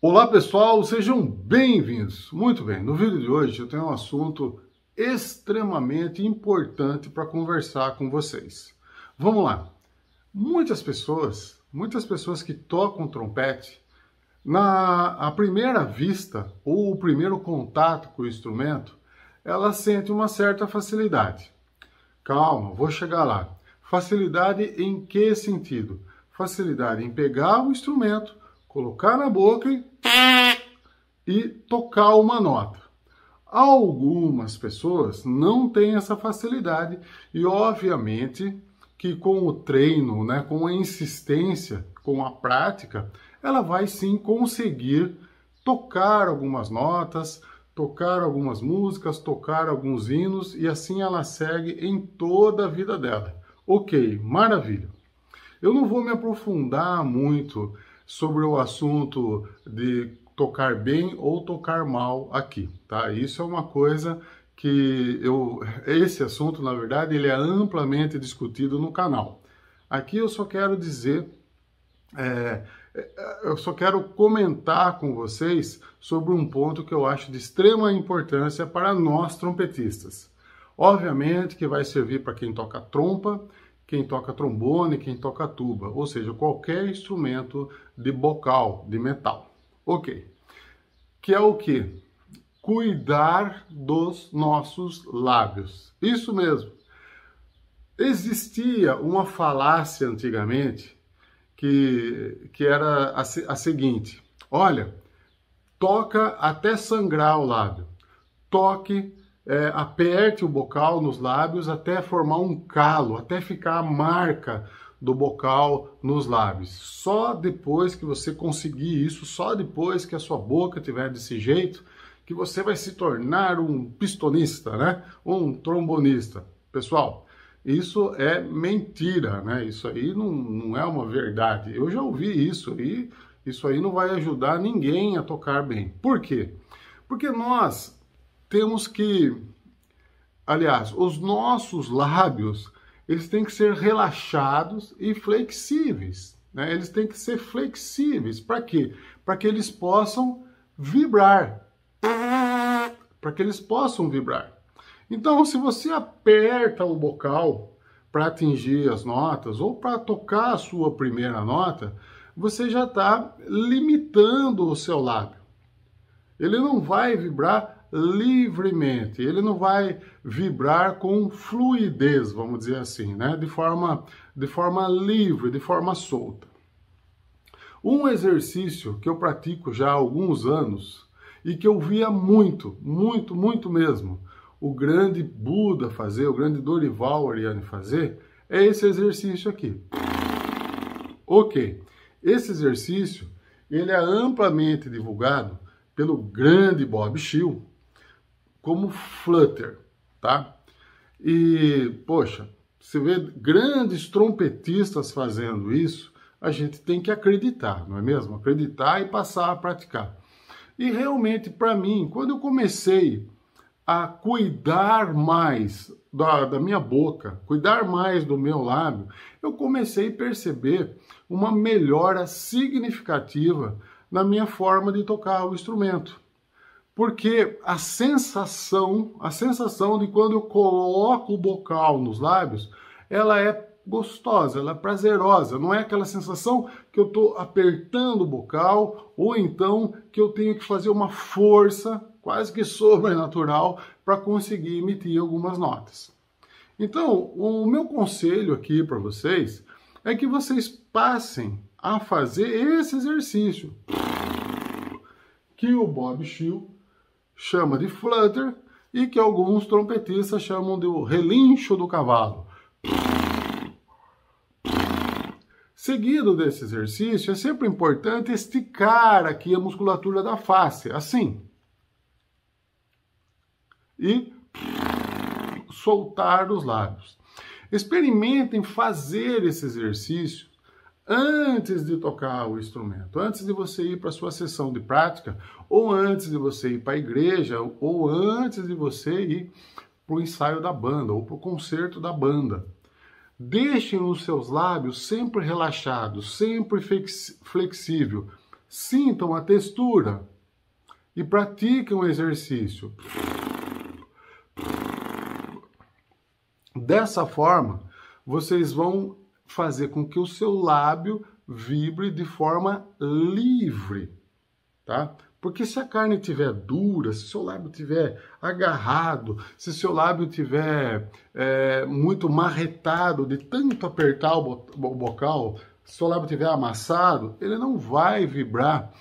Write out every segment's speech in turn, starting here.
Olá pessoal, sejam bem-vindos. Muito bem, no vídeo de hoje eu tenho um assunto extremamente importante para conversar com vocês. Vamos lá. Muitas pessoas, muitas pessoas que tocam trompete, na a primeira vista ou o primeiro contato com o instrumento, ela sente uma certa facilidade. Calma, vou chegar lá. Facilidade em que sentido? Facilidade em pegar o instrumento colocar na boca e, tocar uma nota. Algumas pessoas não têm essa facilidade e, obviamente, que com o treino, né, com a insistência, com a prática, ela vai sim conseguir tocar algumas notas, tocar algumas músicas, tocar alguns hinos e assim ela segue em toda a vida dela. Ok, maravilha. Eu não vou me aprofundar muito sobre o assunto de tocar bem ou tocar mal aqui, tá? Isso é uma coisa que eu esse assunto, na verdade, ele é amplamente discutido no canal. Aqui eu só quero dizer é, é eu só quero comentar com vocês sobre um ponto que eu acho de extrema importância para nós trompetistas. Obviamente que vai servir para quem toca trompa quem toca trombone, quem toca tuba, ou seja, qualquer instrumento de bocal, de metal. Ok. Que é o que? Cuidar dos nossos lábios. Isso mesmo. Existia uma falácia antigamente que, que era a, a seguinte: olha, toca até sangrar o lábio, toque é, aperte o bocal nos lábios até formar um calo, até ficar a marca do bocal nos lábios. Só depois que você conseguir isso, só depois que a sua boca tiver desse jeito, que você vai se tornar um pistonista, né? Ou um trombonista. Pessoal, isso é mentira, né? Isso aí não, não é uma verdade. Eu já ouvi isso e isso aí não vai ajudar ninguém a tocar bem. Por quê? Porque nós temos que, aliás, os nossos lábios, eles têm que ser relaxados e flexíveis, né? Eles têm que ser flexíveis, para quê? Para que eles possam vibrar, para que eles possam vibrar. Então, se você aperta o bocal para atingir as notas ou para tocar a sua primeira nota, você já está limitando o seu lábio. Ele não vai vibrar livremente. Ele não vai vibrar com fluidez, vamos dizer assim, né? De forma, de forma livre, de forma solta. Um exercício que eu pratico já há alguns anos e que eu via muito, muito, muito mesmo, o grande Buda fazer, o grande Dorival Ariane fazer, é esse exercício aqui. Ok, esse exercício ele é amplamente divulgado pelo grande Bob Shill, como Flutter, tá? E, poxa, você vê grandes trompetistas fazendo isso, a gente tem que acreditar, não é mesmo? Acreditar e passar a praticar. E realmente, para mim, quando eu comecei a cuidar mais da, da, minha boca, cuidar mais do meu lábio, eu comecei a perceber uma melhora significativa na minha forma de tocar o instrumento porque a sensação, a sensação de quando eu coloco o bocal nos lábios, ela é gostosa, ela é prazerosa, não é aquela sensação que eu estou apertando o bocal ou então que eu tenho que fazer uma força quase que sobrenatural para conseguir emitir algumas notas. Então, o meu conselho aqui para vocês é que vocês passem a fazer esse exercício que o Bob Shield chama de flutter e que alguns trompetistas chamam de relincho do cavalo. Seguido desse exercício, é sempre importante esticar aqui a musculatura da face, assim. E soltar os lábios. Experimentem fazer esse exercício antes de tocar o instrumento, antes de você ir para a sua sessão de prática, ou antes de você ir para a igreja, ou antes de você ir para o ensaio da banda, ou para o concerto da banda. Deixem os seus lábios sempre relaxados, sempre flexível. Sintam a textura e pratiquem o exercício. Dessa forma, vocês vão fazer com que o seu lábio vibre de forma livre, tá? Porque se a carne tiver dura, se seu lábio tiver agarrado, se seu lábio tiver é, muito marretado de tanto apertar o, bocal, se seu lábio tiver amassado, ele não vai vibrar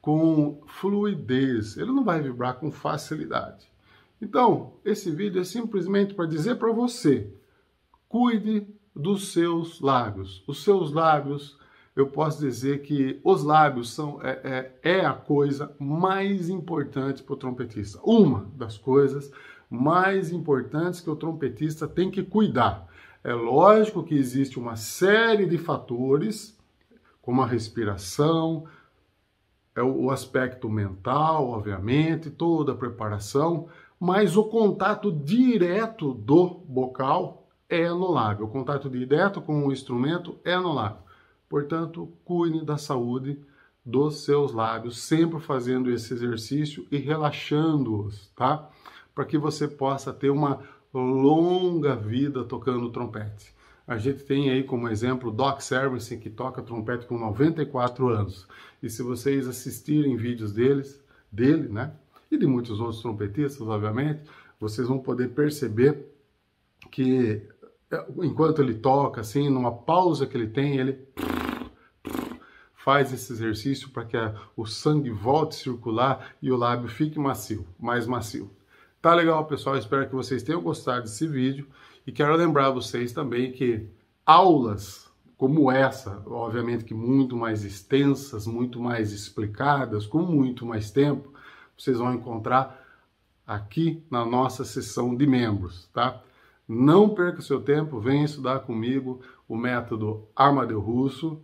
com fluidez, ele não vai vibrar com facilidade. Então, esse vídeo é simplesmente para dizer para você: cuide dos seus lábios. Os seus lábios, eu posso dizer que os lábios são é, é, é a coisa mais importante para o trompetista. Uma das coisas mais importantes que o trompetista tem que cuidar. É lógico que existe uma série de fatores, como a respiração, é o aspecto mental, obviamente, toda a preparação, mas o contato direto do bocal é no lábio O contato direto com o instrumento é no lábio, Portanto, cuide da saúde dos seus lábios, sempre fazendo esse exercício e relaxando-os, tá? Para que você possa ter uma longa vida tocando trompete. A gente tem aí como exemplo Doc Service, que toca trompete com 94 anos. E se vocês assistirem vídeos deles, dele, né? E de muitos outros trompetistas, obviamente, vocês vão poder perceber que é, enquanto ele toca, assim, numa pausa que ele tem, ele faz esse exercício para que a, o sangue volte a circular e o lábio fique macio, mais macio. Tá legal, pessoal? Espero que vocês tenham gostado desse vídeo e quero lembrar vocês também que aulas como essa, obviamente que muito mais extensas, muito mais explicadas, com muito mais tempo, vocês vão encontrar aqui na nossa sessão de membros, tá? Não perca seu tempo, venha estudar comigo o método Armadeu Russo,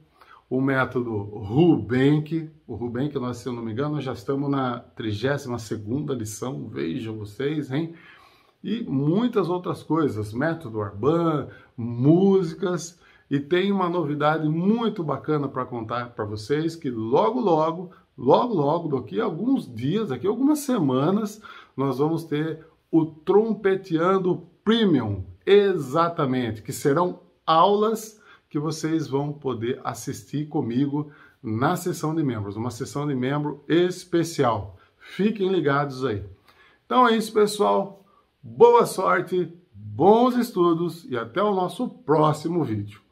o método Rubenk. O Rubenk, nós, se eu não me engano, já estamos na 32 lição, vejam vocês, hein? E muitas outras coisas, método Arban, músicas, e tem uma novidade muito bacana para contar para vocês que logo logo, logo logo, daqui a alguns dias, daqui a algumas semanas, nós vamos ter o Trompeteando Premium, exatamente, que serão aulas que vocês vão poder assistir comigo na sessão de membros, uma sessão de membro especial. Fiquem ligados aí. Então é isso, pessoal. Boa sorte, bons estudos e até o nosso próximo vídeo.